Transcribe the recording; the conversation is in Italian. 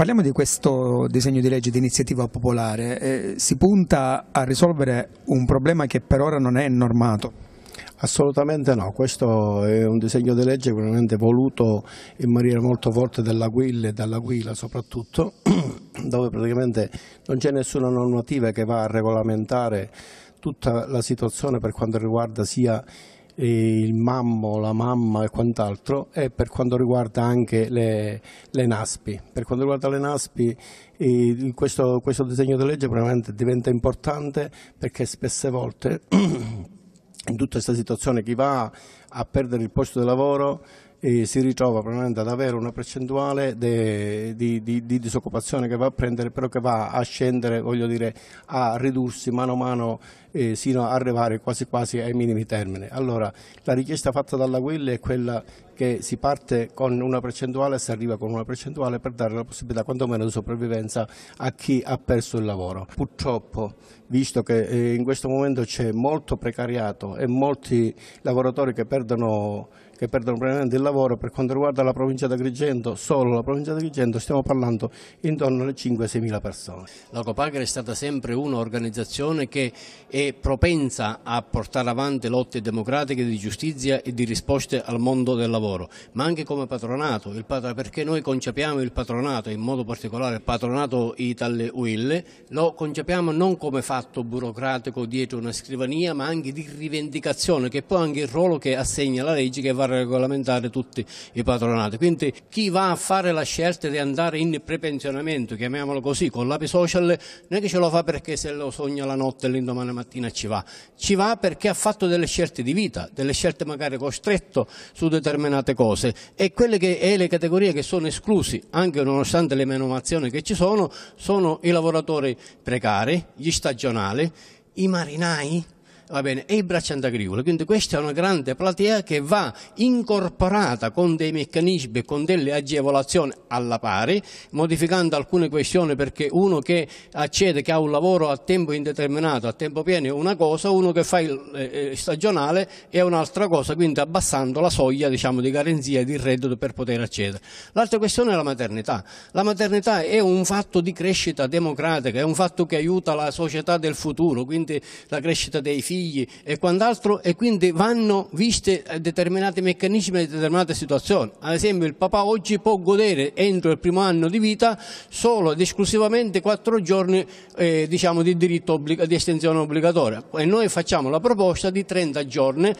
Parliamo di questo disegno di legge di iniziativa popolare. Eh, si punta a risolvere un problema che per ora non è normato. Assolutamente no, questo è un disegno di legge veramente voluto in maniera molto forte dalla e dalla soprattutto, dove praticamente non c'è nessuna normativa che va a regolamentare tutta la situazione per quanto riguarda sia il mammo, la mamma e quant'altro e per quanto riguarda anche le, le NASPI. Per quanto riguarda le NASPI questo, questo, disegno di legge probabilmente diventa importante perché spesse volte in tutta questa situazione chi va a perdere il posto di lavoro e si ritrova probabilmente ad avere una percentuale de, di, di, di, disoccupazione che va a prendere, però che va a scendere, voglio dire, a ridursi mano a mano eh, sino ad arrivare quasi quasi ai minimi termini. Allora, la richiesta fatta dalla Guille è quella che si parte con una percentuale e si arriva con una percentuale per dare la possibilità quantomeno di sopravvivenza a chi ha perso il lavoro. Purtroppo, visto che eh, in questo momento c'è molto precariato e molti lavoratori che perdono che perdono probabilmente il lavoro. Per quanto riguarda la provincia di Agrigento, solo la provincia di Agrigento, stiamo parlando intorno alle 5-6 mila persone. La Copagre è stata sempre un'organizzazione che è propensa a portare avanti lotte democratiche di giustizia e di risposte al mondo del lavoro, ma anche come patronato, pat perché noi concepiamo il patronato, in modo particolare il patronato Italia Will, lo concepiamo non come fatto burocratico dietro una scrivania, ma anche di rivendicazione, che è poi anche il ruolo che assegna la legge che va regolamentare tutti i patronati. Quindi chi va a fare la scelta di andare in prepensionamento, chiamiamolo così, con l'api social, non è che ce lo fa perché se lo sogna la notte e l'indomani mattina ci va, ci va perché ha fatto delle scelte di vita, delle scelte magari costretto su determinate cose e quelle che è le categorie che sono esclusi, anche nonostante le menomazioni che ci sono, sono i lavoratori precari, gli stagionali, i marinai, va bene, e i braccianti agricoli. Quindi questa è una grande platea che va incorporata con dei meccanismi e con delle agevolazioni alla pari, modificando alcune questioni perché uno che accede, che ha un lavoro a tempo indeterminato, a tempo pieno è una cosa, uno che fa il eh, eh, stagionale è un'altra cosa, quindi abbassando la soglia diciamo, di garanzia e di reddito per poter accedere. L'altra questione è la maternità. La maternità è un fatto di crescita democratica, è un fatto che aiuta la società del futuro, quindi la crescita dei figli, figli e quant'altro e quindi vanno viste eh, determinati meccanismi e determinate situazioni. Ad esempio il papà oggi può godere entro il primo anno di vita solo ed esclusivamente quattro giorni eh, diciamo, di diritto di estensione obbligatoria e noi facciamo la proposta di 30 giorni.